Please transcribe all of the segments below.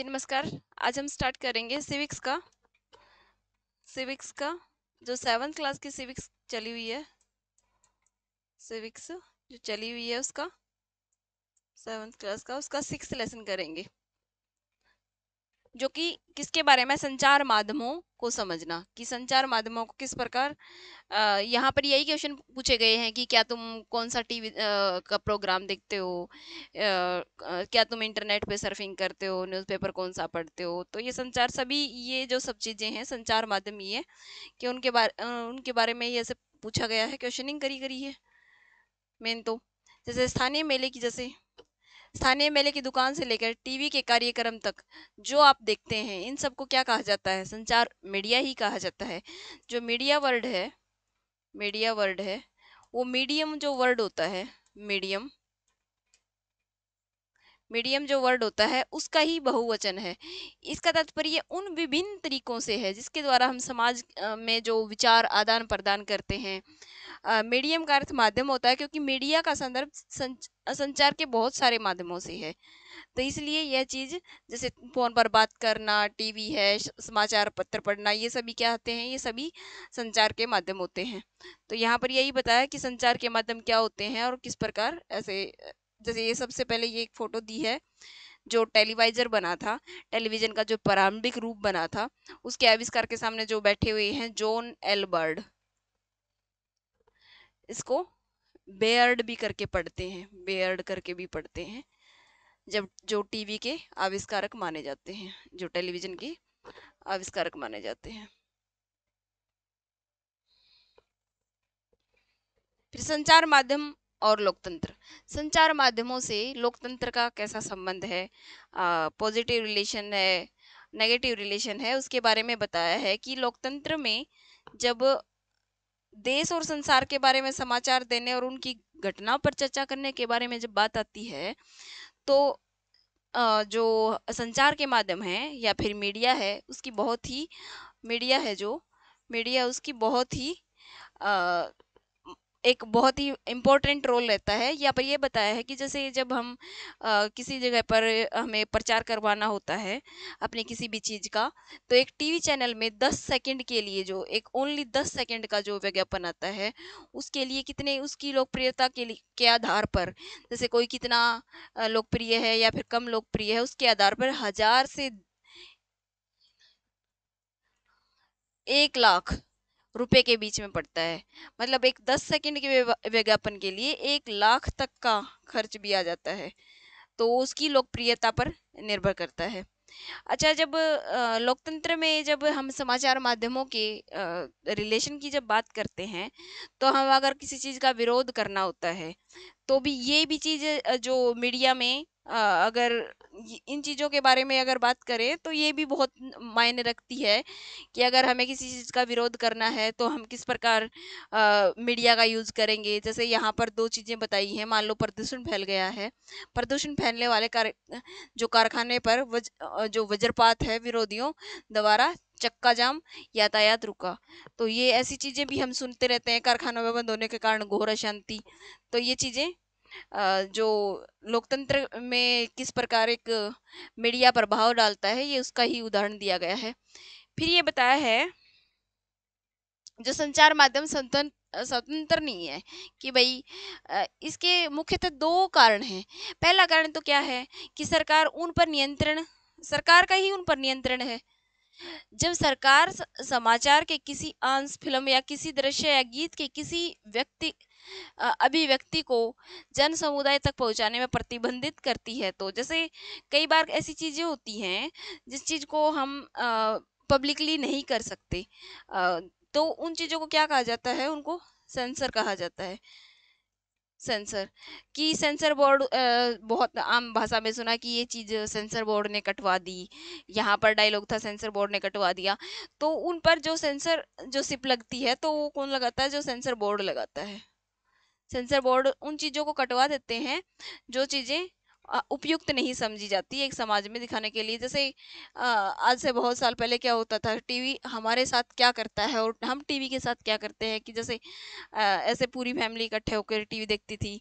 जी नमस्कार आज हम स्टार्ट करेंगे सिविक्स का सिविक्स का जो सेवन्थ क्लास की सिविक्स चली हुई है सिविक्स जो चली हुई है उसका सेवन्थ क्लास का उसका सिक्स लेसन करेंगे जो कि किसके बारे में संचार माध्यमों को समझना कि संचार माध्यमों को किस प्रकार यहाँ पर यही क्वेश्चन पूछे गए हैं कि क्या तुम कौन सा टीवी का प्रोग्राम देखते हो आ, क्या तुम इंटरनेट पे सर्फिंग करते हो न्यूज़पेपर कौन सा पढ़ते हो तो ये संचार सभी ये जो सब चीज़ें हैं संचार माध्यम ये कि उनके बारे उनके बारे में ये सब पूछा गया है क्वेश्चनिंग करी करी है मेन तो जैसे स्थानीय मेले की जैसे स्थानीय मेले की दुकान से लेकर टीवी के कार्यक्रम तक जो आप देखते हैं इन सबको क्या कहा जाता है संचार मीडिया ही कहा जाता है जो मीडिया वर्ड है मीडिया वर्ड है वो मीडियम जो वर्ड होता है मीडियम मीडियम जो वर्ड होता है उसका ही बहुवचन है इसका तात्पर्य उन विभिन्न तरीकों से है जिसके द्वारा हम समाज में जो विचार आदान प्रदान करते हैं मीडियम का अर्थ माध्यम होता है क्योंकि मीडिया का संदर्भ संचार के बहुत सारे माध्यमों से है तो इसलिए यह चीज़ जैसे फ़ोन पर बात करना टीवी है समाचार पत्र पढ़ना ये सभी क्या होते हैं ये सभी संचार के माध्यम होते हैं तो यहाँ पर यही बताया कि संचार के माध्यम क्या होते हैं और किस प्रकार ऐसे जैसे तो ये सबसे पहले ये एक फ़ोटो दी है जो टेलीवाइजर बना था टेलीविज़न का जो प्रारंभिक रूप बना था उसके आविष्कार के सामने जो बैठे हुए हैं जॉन एलबर्ड इसको बेयर्ड भी करके पढ़ते हैं बेयर्ड करके भी पढ़ते हैं जब जो टीवी के आविष्कारक माने जाते हैं जो टेलीविज़न के आविष्कारक माने जाते हैं फिर संचार माध्यम और लोकतंत्र संचार माध्यमों से लोकतंत्र का कैसा संबंध है पॉजिटिव रिलेशन है नेगेटिव रिलेशन है उसके बारे में बताया है कि लोकतंत्र में जब देश और संसार के बारे में समाचार देने और उनकी घटनाओं पर चर्चा करने के बारे में जब बात आती है तो जो संचार के माध्यम है या फिर मीडिया है उसकी बहुत ही मीडिया है जो मीडिया उसकी बहुत ही एक बहुत ही इम्पोर्टेंट रोल रहता है यहाँ पर ये बताया है कि जैसे जब हम आ, किसी जगह पर हमें प्रचार करवाना होता है अपने किसी भी चीज़ का तो एक टीवी चैनल में दस सेकंड के लिए जो एक ओनली दस सेकंड का जो विज्ञापन आता है उसके लिए कितने उसकी लोकप्रियता के लिए के आधार पर जैसे कोई कितना लोकप्रिय है या फिर कम लोकप्रिय है उसके आधार पर हज़ार से एक लाख रुपए के बीच में पड़ता है मतलब एक दस सेकंड के विज्ञापन के लिए एक लाख तक का खर्च भी आ जाता है तो उसकी लोकप्रियता पर निर्भर करता है अच्छा जब लोकतंत्र में जब हम समाचार माध्यमों के रिलेशन की जब बात करते हैं तो हम अगर किसी चीज़ का विरोध करना होता है तो भी ये भी चीज़ जो मीडिया में अगर इन चीज़ों के बारे में अगर बात करें तो ये भी बहुत मायने रखती है कि अगर हमें किसी चीज़ का विरोध करना है तो हम किस प्रकार मीडिया का यूज़ करेंगे जैसे यहाँ पर दो चीज़ें बताई हैं मान लो प्रदूषण फैल गया है प्रदूषण फैलने वाले कार जो कारखाने पर वज, जो वज्रपात है विरोधियों द्वारा चक्का जाम यातायात रुका तो ये ऐसी चीज़ें भी हम सुनते रहते हैं कारखानों में बंद होने के कारण घोर अशांति तो ये चीज़ें जो लोकतंत्र में किस प्रकार एक मीडिया प्रभाव डालता है ये उसका ही उदाहरण दिया गया है फिर ये बताया है जो संचार माध्यम स्वतंत्र स्वतंत्र नहीं है कि भाई इसके मुख्यतः दो कारण हैं पहला कारण तो क्या है कि सरकार उन पर नियंत्रण सरकार का ही उन पर नियंत्रण है जब सरकार समाचार के किसी अंश फिल्म या किसी दृश्य या गीत के किसी व्यक्ति अभिव्यक्ति को जन समुदाय तक पहुंचाने में प्रतिबंधित करती है तो जैसे कई बार ऐसी चीज़ें होती हैं जिस चीज़ को हम पब्लिकली नहीं कर सकते तो उन चीज़ों को क्या कहा जाता है उनको सेंसर कहा जाता है सेंसर कि सेंसर बोर्ड बहुत आम भाषा में सुना कि ये चीज़ सेंसर बोर्ड ने कटवा दी यहाँ पर डायलॉग था सेंसर बोर्ड ने कटवा दिया तो उन पर जो सेंसर जो सिप लगती है तो वो कौन लगाता है जो सेंसर बोर्ड लगाता है सेंसर बोर्ड उन चीज़ों को कटवा देते हैं जो चीज़ें उपयुक्त नहीं समझी जाती एक समाज में दिखाने के लिए जैसे आज से बहुत साल पहले क्या होता था टीवी हमारे साथ क्या करता है और हम टीवी के साथ क्या करते हैं कि जैसे ऐसे पूरी फैमिली इकट्ठे होकर टीवी देखती थी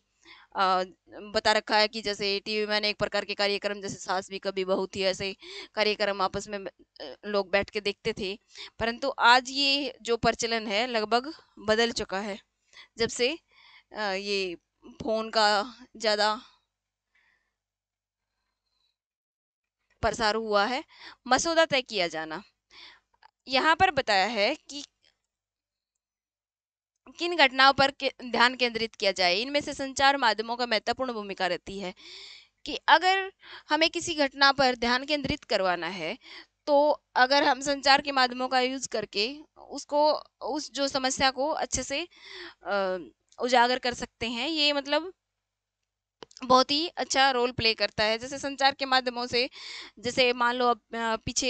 आ, बता रखा है कि जैसे टीवी में एक प्रकार के कार्यक्रम जैसे सास भी कभी बहुत थी ऐसे कार्यक्रम आपस में लोग बैठ के देखते थे परंतु आज ये जो प्रचलन है लगभग बदल चुका है जब से ये फोन का ज़्यादा प्रसार हुआ है मसौदा तय किया जाना यहाँ पर बताया है कि किन घटनाओं पर ध्यान केंद्रित किया जाए इनमें से संचार माध्यमों का महत्वपूर्ण भूमिका रहती है कि अगर हमें किसी घटना पर ध्यान केंद्रित करवाना है तो अगर हम संचार के माध्यमों का यूज करके उसको उस जो समस्या को अच्छे से उजागर कर सकते हैं ये मतलब बहुत ही अच्छा रोल प्ले करता है जैसे संचार के माध्यमों से जैसे मान लो अब पीछे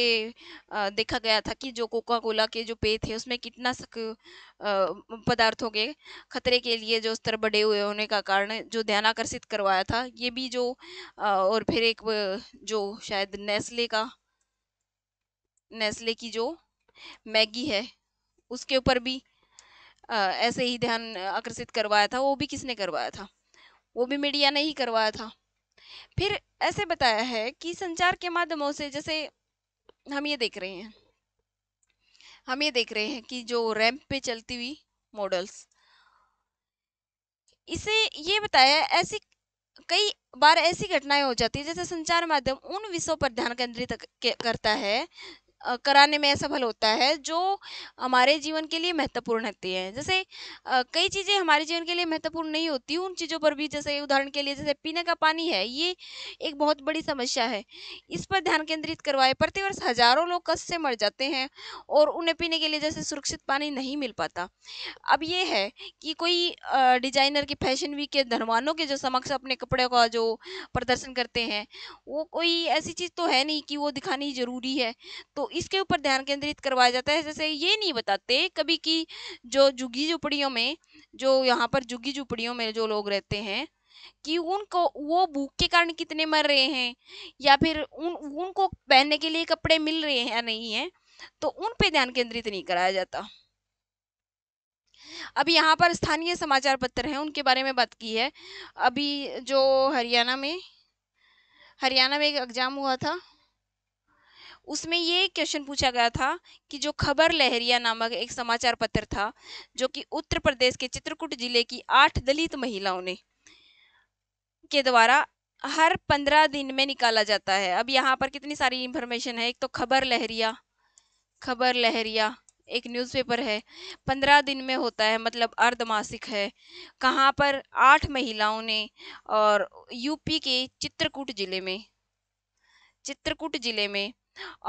देखा गया था कि जो कोका कोला के जो पेय थे उसमें कीटनाशक पदार्थों के खतरे के लिए जो स्तर बढ़े हुए होने का कारण जो ध्यान आकर्षित करवाया था ये भी जो और फिर एक जो शायद नेस्ले का नेस्ले की जो मैगी है उसके ऊपर भी ऐसे ही ध्यान आकर्षित करवाया था वो भी किसने करवाया था वो भी मीडिया ने ही करवाया था फिर ऐसे बताया है कि संचार के माध्यमों से जैसे हम ये देख रहे हैं हम ये देख रहे हैं कि जो रैंप पे चलती हुई मॉडल्स इसे ये बताया ऐसी कई बार ऐसी घटनाएं हो जाती है जैसे संचार माध्यम उन विषयों पर ध्यान केंद्रित करता है कराने में असफल होता है जो हमारे जीवन के लिए महत्वपूर्ण होती है जैसे कई चीज़ें हमारे जीवन के लिए महत्वपूर्ण नहीं होती उन चीज़ों पर भी जैसे उदाहरण के लिए जैसे पीने का पानी है ये एक बहुत बड़ी समस्या है इस पर ध्यान केंद्रित करवाए प्रतिवर्ष हजारों लोग कस से मर जाते हैं और उन्हें पीने के लिए जैसे सुरक्षित पानी नहीं मिल पाता अब ये है कि कोई डिजाइनर के फैशन वीक के धनवानों के जो समक्ष अपने कपड़े का जो प्रदर्शन करते हैं वो कोई ऐसी चीज़ तो है नहीं कि वो दिखानी ज़रूरी है तो इसके ऊपर ध्यान केंद्रित करवाया जाता है जैसे ये नहीं बताते कभी कि जो झुग्गी झुपड़ियों में जो यहाँ पर झुग्गी झुपड़ियों में जो लोग रहते हैं कि उनको वो भूख के कारण कितने मर रहे हैं या फिर उन उनको पहनने के लिए कपड़े मिल रहे हैं या नहीं है तो उन पे ध्यान केंद्रित नहीं कराया जाता अभी यहाँ पर स्थानीय समाचार पत्र हैं उनके बारे में बात की है अभी जो हरियाणा में हरियाणा में एक एग्जाम हुआ था उसमें ये क्वेश्चन पूछा गया था कि जो खबर लहरिया नामक एक समाचार पत्र था जो कि उत्तर प्रदेश के चित्रकूट जिले की आठ दलित महिलाओं ने के द्वारा हर पंद्रह दिन में निकाला जाता है अब यहाँ पर कितनी सारी इंफॉर्मेशन है एक तो खबर लहरिया खबर लहरिया एक न्यूज़पेपर है पंद्रह दिन में होता है मतलब अर्धमासिक है कहाँ पर आठ महिलाओं ने और यूपी के चित्रकूट जिले में चित्रकूट जिले में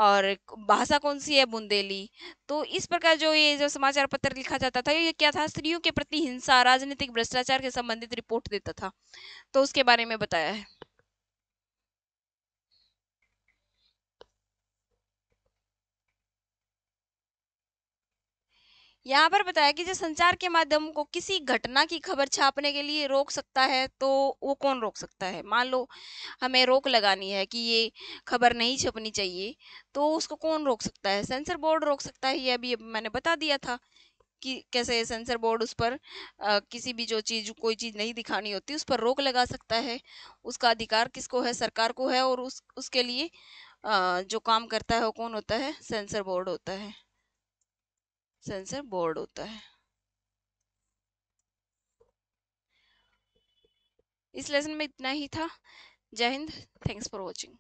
और भाषा कौन सी है बुंदेली तो इस प्रकार जो ये जो समाचार पत्र लिखा जाता था ये क्या था स्त्रियों के प्रति हिंसा राजनीतिक भ्रष्टाचार के संबंधित रिपोर्ट देता था तो उसके बारे में बताया है यहाँ पर बताया कि जो संचार के माध्यम को किसी घटना की खबर छापने के लिए रोक सकता है तो वो कौन रोक सकता है मान लो हमें रोक लगानी है कि ये खबर नहीं छपनी चाहिए तो उसको कौन रोक सकता है सेंसर बोर्ड रोक सकता है ये अभी मैंने बता दिया था कि कैसे सेंसर बोर्ड उस पर आ, किसी भी जो चीज़ कोई चीज़ नहीं दिखानी होती उस पर रोक लगा सकता है उसका अधिकार किसको है सरकार को है और उस उसके लिए आ, जो काम करता है वो कौन होता है सेंसर बोर्ड होता है सेंसर बोर्ड होता है इस लेसन में इतना ही था जय हिंद थैंक्स फॉर वॉचिंग